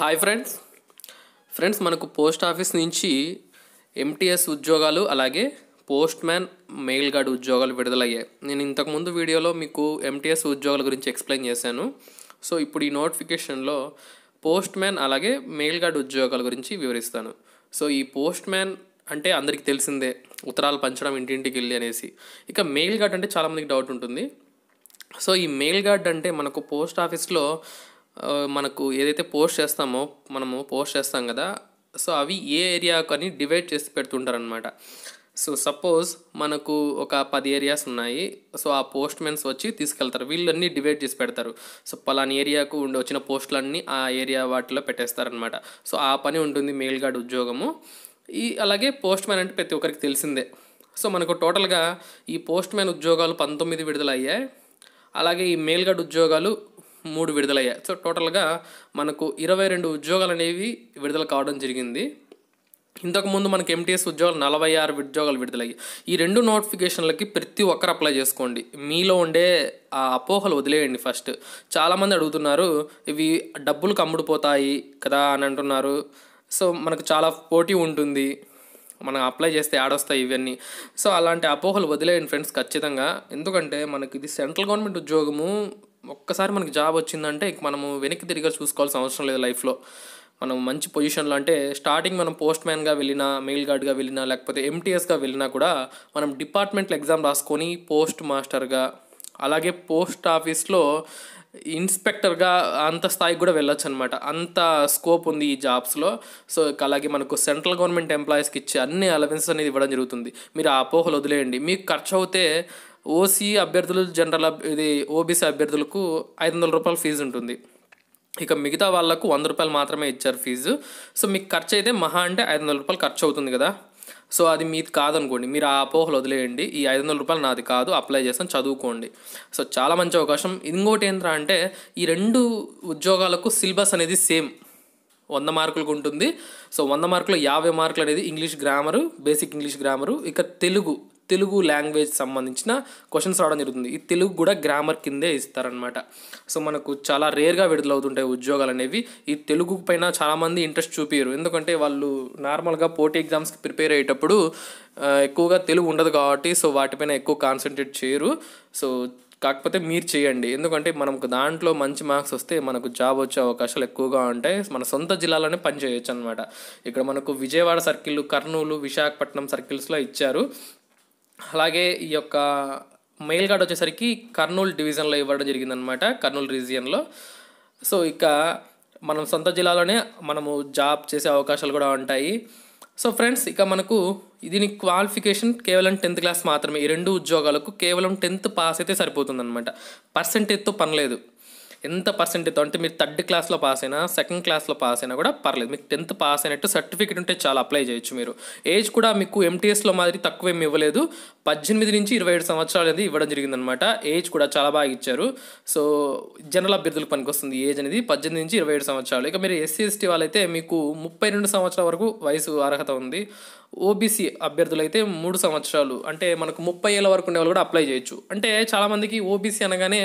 hi friends friends మనకు post office నుంచి MTS ఉద్యోగాలు అలాగే పోస్ట్ మ్యాన్ మెయిల్ గార్డ్ ఉద్యోగాలు విడుదలయ్యాయి నేను ఇంతకుముందు వీడియోలో మీకు ఎంటీఎస్ ఉద్యోగాల గురించి ఎక్స్ప్లెయిన్ చేశాను సో ఇప్పుడు ఈ నోటిఫికేషన్లో పోస్ట్ మ్యాన్ అలాగే మెయిల్ గార్డ్ ఉద్యోగాల గురించి వివరిస్తాను సో ఈ పోస్ట్ మ్యాన్ అంటే అందరికీ తెలిసిందే ఉత్తరాలు పంచడం ఇంటింటికి వెళ్ళి అనేసి ఇక మెయిల్ గార్డ్ అంటే చాలామందికి డౌట్ ఉంటుంది సో ఈ మెయిల్ గార్డ్ అంటే మనకు పోస్ట్ ఆఫీస్లో మనకు ఏదైతే పోస్ట్ చేస్తామో మనము పోస్ట్ చేస్తాం కదా సో అవి ఏ ఏరియాకు అని డివైడ్ చేసి పెడుతుంటారనమాట సో సపోజ్ మనకు ఒక పది ఏరియాస్ ఉన్నాయి సో ఆ పోస్ట్ మెన్స్ వచ్చి తీసుకెళ్తారు వీళ్ళన్నీ డివైడ్ చేసి పెడతారు సో పలాని ఏరియాకు ఉండి వచ్చిన పోస్టులన్నీ ఆ ఏరియా వాటిలో పెట్టేస్తారనమాట సో ఆ పని ఉంటుంది గార్డ్ ఉద్యోగము ఈ అలాగే పోస్ట్ మ్యాన్ అంటే ప్రతి ఒక్కరికి తెలిసిందే సో మనకు టోటల్గా ఈ పోస్ట్ మ్యాన్ ఉద్యోగాలు పంతొమ్మిది విడుదలయ్యాయి అలాగే ఈ గార్డ్ ఉద్యోగాలు మూడు విడుదలయ్యాయి సో టోటల్గా మనకు ఇరవై రెండు ఉద్యోగాలు అనేవి విడుదల కావడం జరిగింది ఇంతకుముందు మనకి ఎంటీఎస్ ఉద్యోగాలు నలభై ఆరు ఉద్యోగాలు విడుదలయ్యాయి ఈ రెండు నోటిఫికేషన్లకి ప్రతి ఒక్కరు అప్లై చేసుకోండి మీలో ఉండే ఆ అపోహలు వదిలేయండి ఫస్ట్ చాలామంది అడుగుతున్నారు ఇవి డబ్బులు అమ్ముడుపోతాయి కదా అని అంటున్నారు సో మనకు చాలా పోటీ ఉంటుంది మనం అప్లై చేస్తే ఆడొస్తాయి ఇవన్నీ సో అలాంటి అపోహలు వదిలేయండి ఫ్రెండ్స్ ఖచ్చితంగా ఎందుకంటే మనకి ఇది సెంట్రల్ గవర్నమెంట్ ఉద్యోగము ఒక్కసారి మనకి జాబ్ వచ్చిందంటే మనము వెనక్కి తిరిగి చూసుకోవాల్సిన అవసరం లేదు లైఫ్లో మనం మంచి పొజిషన్లో అంటే స్టార్టింగ్ మనం పోస్ట్ మ్యాన్గా వెళ్ళినా మెయిల్ గార్డ్గా వెళ్ళినా లేకపోతే ఎంటీఎస్గా వెళ్ళినా కూడా మనం డిపార్ట్మెంట్ ఎగ్జామ్ రాసుకొని పోస్ట్ మాస్టర్గా అలాగే పోస్ట్ ఆఫీస్లో ఇన్స్పెక్టర్గా అంత స్థాయికి కూడా వెళ్ళొచ్చు అనమాట అంత స్కోప్ ఉంది ఈ జాబ్స్లో సో అలాగే మనకు సెంట్రల్ గవర్నమెంట్ ఎంప్లాయీస్కి ఇచ్చే అన్ని అలవెన్సెస్ అనేది ఇవ్వడం జరుగుతుంది మీరు ఆ అపోహలు వదిలేయండి మీకు ఖర్చు అవుతే ఓసీ అభ్యర్థులు జనరల్ ఇది ఓబీసీ అభ్యర్థులకు ఐదు వందల రూపాయల ఫీజు ఉంటుంది ఇక మిగతా వాళ్ళకు వంద రూపాయలు మాత్రమే ఇచ్చారు ఫీజు సో మీకు ఖర్చు అయితే మహా అంటే ఐదు వందల రూపాయలు ఖర్చు అవుతుంది కదా సో అది మీది కాదనుకోండి మీరు ఆ అపోహలు వదిలేయండి ఈ ఐదు వందల రూపాయలు నాది కాదు అప్లై చేస్తాను చదువుకోండి సో చాలా మంచి అవకాశం ఇంకోటి ఏంట్రా అంటే ఈ రెండు ఉద్యోగాలకు సిలబస్ అనేది సేమ్ వంద మార్కులకు ఉంటుంది సో వంద మార్కులు యాభై మార్కులు అనేది English grammar basic English grammar ఇక తెలుగు తెలుగు లాంగ్వేజ్ సంబంధించిన క్వశ్చన్స్ రావడం జరుగుతుంది ఈ తెలుగు కూడా గ్రామర్ కిందే ఇస్తారనమాట సో మనకు చాలా రేర్గా విడుదలవుతుంటాయి ఉద్యోగాలు అనేవి ఈ తెలుగు పైన చాలామంది ఇంట్రెస్ట్ చూపించరు ఎందుకంటే వాళ్ళు నార్మల్గా పోటీ ఎగ్జామ్స్కి ప్రిపేర్ అయ్యేటప్పుడు ఎక్కువగా తెలుగు ఉండదు కాబట్టి సో వాటిపైన ఎక్కువ కాన్సన్ట్రేట్ చేయరు సో కాకపోతే మీరు చేయండి ఎందుకంటే మనకు దాంట్లో మంచి మార్క్స్ వస్తే మనకు జాబ్ వచ్చే అవకాశాలు ఎక్కువగా ఉంటాయి మన సొంత జిల్లాలోనే పనిచేయచ్చు అనమాట ఇక్కడ మనకు విజయవాడ సర్కిల్ కర్నూలు విశాఖపట్నం సర్కిల్స్లో ఇచ్చారు అలాగే ఈ యొక్క మెయిల్ గార్డ్ వచ్చేసరికి కర్నూలు డివిజన్లో ఇవ్వడం జరిగిందనమాట కర్నూలు రీజియన్లో సో ఇక మనం సొంత జిల్లాలోనే మనము జాబ్ చేసే అవకాశాలు కూడా ఉంటాయి సో ఫ్రెండ్స్ ఇక మనకు దీని క్వాలిఫికేషన్ కేవలం టెన్త్ క్లాస్ మాత్రమే ఈ రెండు ఉద్యోగాలకు కేవలం టెన్త్ పాస్ అయితే సరిపోతుందన్నమాట పర్సంటేజ్తో పనిలేదు ఎంత పర్సెంటేజ్ అంటే మీరు థర్డ్ క్లాస్లో పాస్ అయినా సెకండ్ క్లాస్లో పాస్ అయినా కూడా పర్లేదు మీకు టెన్త్ పాస్ అయినట్టు సర్టిఫికేట్ ఉంటే చాలా అప్లై చేయొచ్చు మీరు ఏజ్ కూడా మీకు ఎంటీఎస్లో మాదిరి తక్కువ ఏమి ఇవ్వలేదు పద్దెనిమిది నుంచి ఇరవై ఏడు సంవత్సరాలు అనేది ఇవ్వడం జరిగిందనమాట ఏజ్ కూడా చాలా బాగా ఇచ్చారు సో జనరల్ అభ్యర్థులకు పనికొస్తుంది ఏజ్ అనేది పద్దెనిమిది నుంచి ఇరవై ఏడు సంవత్సరాలు ఇక మీరు ఎస్సీ ఎస్టీ వాళ్ళైతే మీకు ముప్పై రెండు సంవత్సరాల వరకు వయసు అర్హత ఉంది ఓబీసీ అభ్యర్థులైతే మూడు సంవత్సరాలు అంటే మనకు ముప్పై ఏళ్ళ వరకు ఉండే వాళ్ళు కూడా అప్లై చేయొచ్చు అంటే చాలామందికి ఓబీసీ అనగానే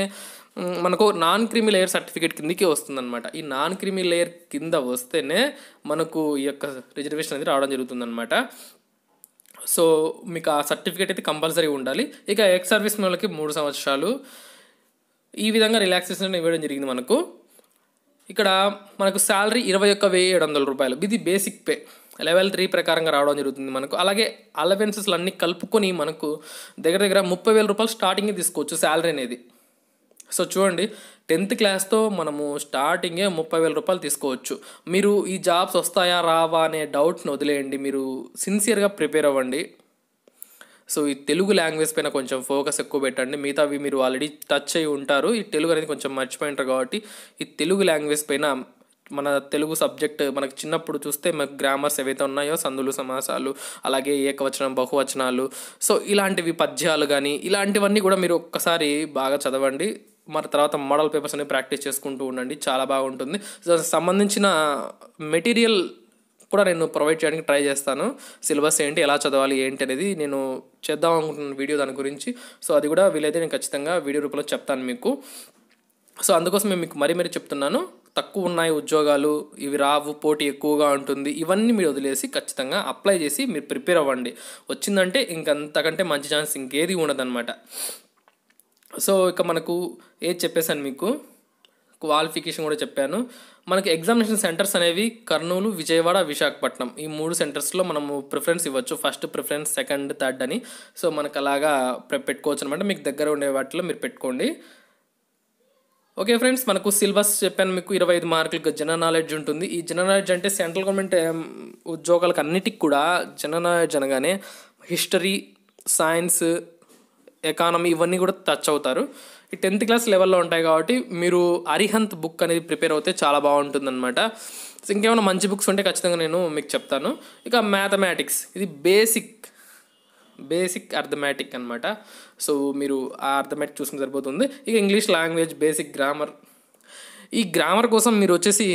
మనకు నాన్ క్రిమి లేయర్ సర్టిఫికేట్ కిందకి వస్తుందన్నమాట ఈ నాన్ క్రిమి లేయర్ కింద వస్తేనే మనకు ఈ యొక్క రిజర్వేషన్ అనేది రావడం జరుగుతుందన్నమాట సో మీకు ఆ సర్టిఫికేట్ అయితే కంపల్సరీ ఉండాలి ఇక ఎక్స్ సర్వీస్ వాళ్ళకి మూడు సంవత్సరాలు ఈ విధంగా రిలాక్సేషన్ ఇవ్వడం జరిగింది మనకు ఇక్కడ మనకు శాలరీ ఇరవై ఒక్క వెయ్యి ఏడు వందల రూపాయలు ఇది బేసిక్ పే లెవెల్ త్రీ ప్రకారంగా రావడం జరుగుతుంది మనకు అలాగే అలవెన్సెస్లు అన్నీ కలుపుకొని మనకు దగ్గర దగ్గర ముప్పై వేల రూపాయలు స్టార్టింగ్ తీసుకోవచ్చు శాలరీ అనేది సో చూడండి టెన్త్ క్లాస్తో మనము స్టార్టింగే ముప్పై వేల రూపాయలు తీసుకోవచ్చు మీరు ఈ జాబ్స్ వస్తాయా రావా అనే డౌట్ను వదిలేయండి మీరు సిన్సియర్గా ప్రిపేర్ అవ్వండి సో ఈ తెలుగు లాంగ్వేజ్ పైన కొంచెం ఫోకస్ ఎక్కువ పెట్టండి మిగతావి మీరు ఆల్రెడీ టచ్ అయి ఉంటారు ఈ తెలుగు అనేది కొంచెం మర్చిపోయింటారు కాబట్టి ఈ తెలుగు లాంగ్వేజ్ పైన మన తెలుగు సబ్జెక్ట్ మనకు చిన్నప్పుడు చూస్తే మనకు గ్రామర్స్ ఏవైతే ఉన్నాయో సందులు సమాసాలు అలాగే ఏకవచనం బహువచనాలు సో ఇలాంటివి పద్యాలు కానీ ఇలాంటివన్నీ కూడా మీరు ఒక్కసారి బాగా చదవండి మరి తర్వాత మోడల్ పేపర్స్ అనేవి ప్రాక్టీస్ చేసుకుంటూ ఉండండి చాలా బాగుంటుంది దానికి సంబంధించిన మెటీరియల్ కూడా నేను ప్రొవైడ్ చేయడానికి ట్రై చేస్తాను సిలబస్ ఏంటి ఎలా చదవాలి ఏంటి అనేది నేను చేద్దాం అనుకుంటున్న వీడియో దాని గురించి సో అది కూడా వీలైతే నేను ఖచ్చితంగా వీడియో రూపంలో చెప్తాను మీకు సో అందుకోసం మేము మీకు మరీ మరీ చెప్తున్నాను తక్కువ ఉన్నాయి ఉద్యోగాలు ఇవి రావు పోటీ ఎక్కువగా ఉంటుంది ఇవన్నీ మీరు వదిలేసి ఖచ్చితంగా అప్లై చేసి మీరు ప్రిపేర్ అవ్వండి వచ్చిందంటే ఇంకంతకంటే మంచి ఛాన్స్ ఇంకేది ఉండదన్నమాట సో ఇక మనకు ఏది చెప్పేశాను మీకు క్వాలిఫికేషన్ కూడా చెప్పాను మనకి ఎగ్జామినేషన్ సెంటర్స్ అనేవి కర్నూలు విజయవాడ విశాఖపట్నం ఈ మూడు సెంటర్స్లో మనము ప్రిఫరెన్స్ ఇవ్వచ్చు ఫస్ట్ ప్రిఫరెన్స్ సెకండ్ థర్డ్ అని సో మనకు అలాగా పెట్టుకోవచ్చు అనమాట మీకు దగ్గర ఉండే వాటిలో మీరు పెట్టుకోండి ఓకే ఫ్రెండ్స్ మనకు సిలబస్ చెప్పాను మీకు ఇరవై ఐదు మార్కులకు జన నాలెడ్జ్ ఉంటుంది ఈ జన నాలెడ్జ్ అంటే సెంట్రల్ గవర్నమెంట్ ఉద్యోగాలకు అన్నిటికి కూడా జన నాలెడ్జ్ అనగానే హిస్టరీ సైన్స్ ఎకానమీ ఇవన్నీ కూడా టచ్ అవుతారు ఈ టెన్త్ క్లాస్ లెవెల్లో ఉంటాయి కాబట్టి మీరు అరిహంత్ బుక్ అనేది ప్రిపేర్ అవుతే చాలా అనమాట ఇంకేమైనా మంచి బుక్స్ ఉంటే ఖచ్చితంగా నేను మీకు చెప్తాను ఇక మ్యాథమెటిక్స్ ఇది బేసిక్ బేసిక్ అర్థమెటిక్ అనమాట సో మీరు ఆ అర్థమెటిక్ చూసుకుని సరిపోతుంది ఇక ఇంగ్లీష్ లాంగ్వేజ్ బేసిక్ గ్రామర్ ఈ గ్రామర్ కోసం మీరు వచ్చేసి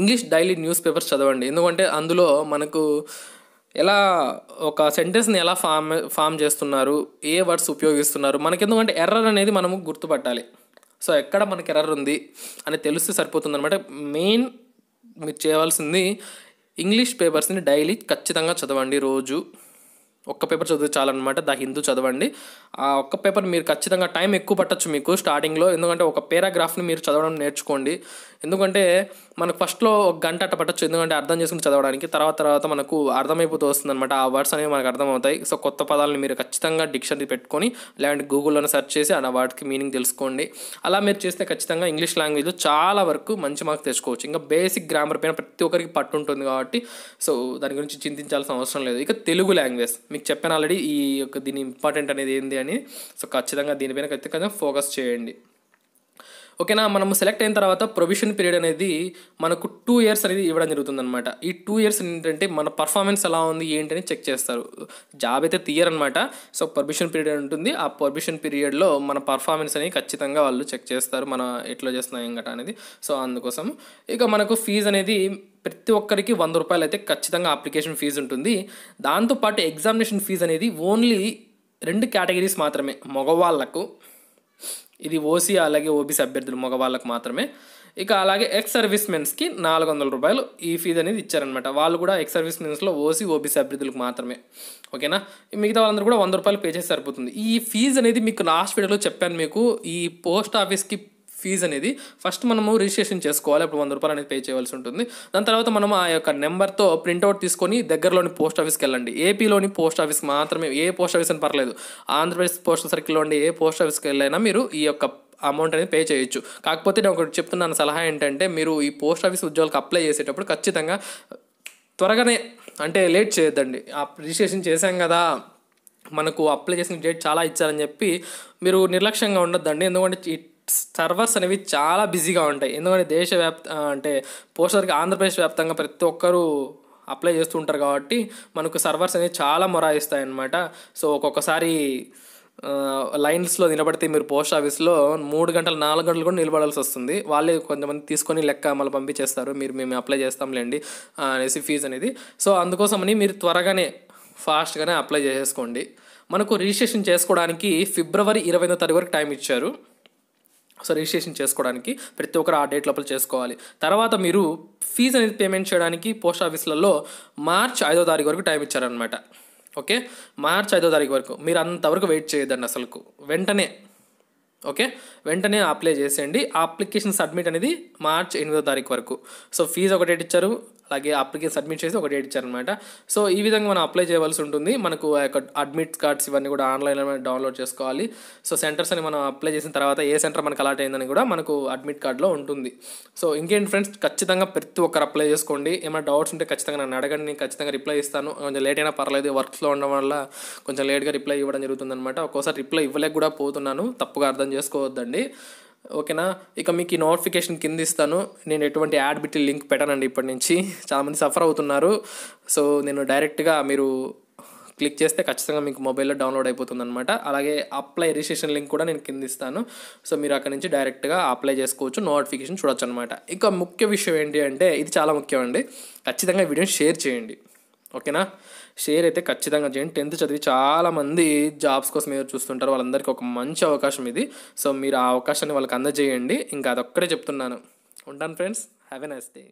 ఇంగ్లీష్ డైలీ న్యూస్ పేపర్స్ చదవండి ఎందుకంటే అందులో మనకు ఎలా ఒక సెంటెన్స్ని ఎలా ఫామ్ ఫామ్ చేస్తున్నారు ఏ వర్డ్స్ ఉపయోగిస్తున్నారు మనకి ఎందుకంటే ఎర్రర్ అనేది మనము గుర్తుపట్టాలి సో ఎక్కడ మనకి ఎర్రర్ ఉంది అని తెలిస్తే సరిపోతుంది అనమాట మెయిన్ మీరు చేయవలసింది ఇంగ్లీష్ పేపర్స్ని డైలీ ఖచ్చితంగా చదవండి రోజు ఒక్క పేపర్ చదివితే చాలన్నమాట ద హిందూ చదవండి ఆ ఒక్క పేపర్ మీరు ఖచ్చితంగా టైం ఎక్కువ పట్టచ్చు మీకు స్టార్టింగ్లో ఎందుకంటే ఒక పేరాగ్రాఫ్ని మీరు చదవడం నేర్చుకోండి ఎందుకంటే మనకు ఫస్ట్లో ఒక గంట అట్ట పట్టచ్చు ఎందుకంటే అర్థం చేసుకుని చదవడానికి తర్వాత తర్వాత మనకు అర్థమైపోతూ వస్తుంది అనమాట ఆ వర్డ్స్ అనేవి మనకు అర్థమవుతాయి సో కొత్త పదాలను మీరు ఖచ్చితంగా డిక్షనరీ పెట్టుకొని లేదంటే గూగుల్లోనే సెర్చ్ చేసి ఆ వాటికి మీనింగ్ తెలుసుకోండి అలా మీరు చేస్తే ఖచ్చితంగా ఇంగ్లీష్ లాంగ్వేజ్లో చాలా వరకు మంచి మార్క్స్ తెచ్చుకోవచ్చు ఇంకా బేసిక్ గ్రామర్ పైన ప్రతి ఒక్కరికి పట్టు ఉంటుంది కాబట్టి సో దాని గురించి చింతించాల్సిన అవసరం లేదు ఇక తెలుగు లాంగ్వేజ్ మీకు చెప్పాను ఆల్రెడీ ఈ యొక్క దీని ఇంపార్టెంట్ అనేది ఏంది అని సో ఖచ్చితంగా దీనిపైన అయితే కొంచెం ఫోకస్ చేయండి ఓకేనా మనము సెలెక్ట్ అయిన తర్వాత ప్రొవిషన్ పీరియడ్ అనేది మనకు టూ ఇయర్స్ అనేది ఇవ్వడం అనమాట ఈ టూ ఇయర్స్ ఏంటంటే మన పర్ఫార్మెన్స్ ఎలా ఉంది ఏంటని చెక్ చేస్తారు జాబ్ అయితే తీయరనమాట సో పర్మిషన్ పీరియడ్ ఉంటుంది ఆ పర్మిషన్ పీరియడ్లో మన పర్ఫార్మెన్స్ అనేది ఖచ్చితంగా వాళ్ళు చెక్ చేస్తారు మన ఎట్లా చేస్తున్నాయి ఏంగట అనేది సో అందుకోసం ఇక మనకు ఫీజు అనేది ప్రతి ఒక్కరికి వంద రూపాయలు అయితే ఖచ్చితంగా అప్లికేషన్ ఫీజు ఉంటుంది దాంతోపాటు ఎగ్జామినేషన్ ఫీజు అనేది ఓన్లీ రెండు కేటగిరీస్ మాత్రమే మగవాళ్ళకు ఇది ఓసీ అలాగే ఓబీసీ అభ్యర్థులు మగవాళ్ళకు మాత్రమే ఇక అలాగే ఎక్స్ సర్వీస్ మెన్స్కి నాలుగు వందల రూపాయలు ఈ ఫీజు అనేది ఇచ్చారనమాట వాళ్ళు కూడా ఎక్స్ సర్వీస్ మెన్స్లో ఓసీ ఓబీసీ అభ్యర్థులకు మాత్రమే ఓకేనా మిగతా వాళ్ళందరూ కూడా వంద రూపాయలు పే చేసి సరిపోతుంది ఈ ఫీజు అనేది మీకు లాస్ట్ వీడియోలో చెప్పాను మీకు ఈ పోస్ట్ ఆఫీస్కి ఫీజు అనేది ఫస్ట్ మనము రిజిస్ట్రేషన్ చేసుకోవాలి అప్పుడు వంద రూపాయలు అనేది పే చేయాల్సి ఉంటుంది దాని తర్వాత మనం ఆ యొక్క నెంబర్తో ప్రింట్అవుట్ తీసుకొని దగ్గరలోని పోస్ట్ ఆఫీస్కి వెళ్ళండి ఏపీలోని పోస్ట్ ఆఫీస్ మాత్రమే ఏ పోస్ట్ ఆఫీస్ అని పర్లేదు ఆంధ్రప్రదేశ్ పోస్టల్ సర్కిల్లో ఉండే ఏ పోస్ట్ ఆఫీస్కి వెళ్ళైనా మీరు ఈ యొక్క అమౌంట్ అనేది పే చేయొచ్చు కాకపోతే నేను ఒకటి చెప్తున్నాను సలహా ఏంటంటే మీరు ఈ పోస్ట్ ఆఫీస్ ఉద్యోగాలకు అప్లై చేసేటప్పుడు ఖచ్చితంగా త్వరగానే అంటే లేట్ చేయొద్దండి ఆ రిజిస్ట్రేషన్ చేశాం కదా మనకు అప్లై చేసిన డేట్ చాలా ఇచ్చారని చెప్పి మీరు నిర్లక్ష్యంగా ఉండొద్దండి ఎందుకంటే సర్వర్స్ అనేవి చాలా బిజీగా ఉంటాయి ఎందుకంటే దేశవ్యాప్త అంటే పోస్టర్కి ఆంధ్రప్రదేశ్ వ్యాప్తంగా ప్రతి ఒక్కరూ అప్లై చేస్తూ ఉంటారు కాబట్టి మనకు సర్వర్స్ అనేవి చాలా మొరాయిస్తాయి అన్నమాట సో ఒక్కొక్కసారి లైన్స్లో నిలబడితే మీరు పోస్ట్ ఆఫీస్లో మూడు గంటలు నాలుగు గంటలు కూడా నిలబడాల్సి వస్తుంది వాళ్ళే కొంతమంది తీసుకొని లెక్క మళ్ళీ పంపించేస్తారు మీరు మేము అప్లై చేస్తాంలేండి అనేసి ఫీజు అనేది సో అందుకోసమని మీరు త్వరగానే ఫాస్ట్గానే అప్లై చేసేసుకోండి మనకు రిజిస్ట్రేషన్ చేసుకోవడానికి ఫిబ్రవరి ఇరవై తారీఖు వరకు టైం ఇచ్చారు సో రిజిస్ట్రేషన్ చేసుకోవడానికి ప్రతి ఒక్కరు ఆ డేట్ లోపల చేసుకోవాలి తర్వాత మీరు ఫీజు అనేది పేమెంట్ చేయడానికి పోస్ట్ ఆఫీసులలో మార్చ్ ఐదో తారీఖు వరకు టైం ఇచ్చారనమాట ఓకే మార్చ్ ఐదో తారీఖు వరకు మీరు అంతవరకు వెయిట్ చేయొద్దండి అసలుకు వెంటనే ఓకే వెంటనే అప్లై చేసేయండి ఆ అప్లికేషన్ సబ్మిట్ అనేది మార్చ్ ఎనిమిదో తారీఖు వరకు సో ఫీజు ఒక డేట్ ఇచ్చారు అలాగే అప్లికేషన్ సబ్మిట్ చేసి ఒక డేట్ ఇచ్చారనమాట సో ఈ విధంగా మనం అప్లై చేయవలసి ఉంటుంది మనకు అడ్మిట్ కార్డ్స్ ఇవన్నీ కూడా ఆన్లైన్లో డౌన్లోడ్ చేసుకోవాలి సో సెంటర్స్ అని మనం అప్లై చేసిన తర్వాత ఏ సెంటర్ మనకు అలాట్ అయిందని కూడా మనకు అడ్మిట్ కార్డ్లో ఉంటుంది సో ఇంకేంటి ఫ్రెండ్స్ ఖచ్చితంగా ప్రతి ఒక్కరు అప్లై చేసుకోండి ఏమైనా డౌట్స్ ఉంటే ఖచ్చితంగా నన్ను అడగండి నేను ఖచ్చితంగా రిప్లై ఇస్తాను కొంచెం లేట్ అయినా పర్లేదు వర్క్స్లో ఉండడం వల్ల కొంచెం లేట్గా రిప్లై ఇవ్వడం జరుగుతుందనమాట ఒక్కోసారి రిప్లై ఇవ్వలేక కూడా పోతున్నాను తప్పుగా అర్థం చేసుకోవద్దండి ఓకేనా ఇక మీకు ఈ నోటిఫికేషన్ కింద ఇస్తాను నేను ఎటువంటి యాడ్ బిట్టి లింక్ పెట్టానండి ఇప్పటి నుంచి చాలామంది సఫర్ అవుతున్నారు సో నేను డైరెక్ట్గా మీరు క్లిక్ చేస్తే ఖచ్చితంగా మీకు మొబైల్లో డౌన్లోడ్ అయిపోతుంది అనమాట అలాగే అప్లై రిజిస్ట్రేషన్ లింక్ కూడా నేను కింద ఇస్తాను సో మీరు అక్కడ నుంచి డైరెక్ట్గా అప్లై చేసుకోవచ్చు నోటిఫికేషన్ చూడొచ్చు అనమాట ఇక ముఖ్య విషయం ఏంటి అంటే ఇది చాలా ముఖ్యం అండి ఖచ్చితంగా వీడియోని షేర్ చేయండి ఓకేనా షేర్ అయితే ఖచ్చితంగా చేయండి టెన్త్ చదివి చాలామంది జాబ్స్ కోసం మీరు చూస్తుంటారు వాళ్ళందరికీ ఒక మంచి అవకాశం ఇది సో మీరు ఆ అవకాశాన్ని వాళ్ళకి అందజేయండి ఇంకా అదొక్కడే చెప్తున్నాను ఉంటాను friends have a nice day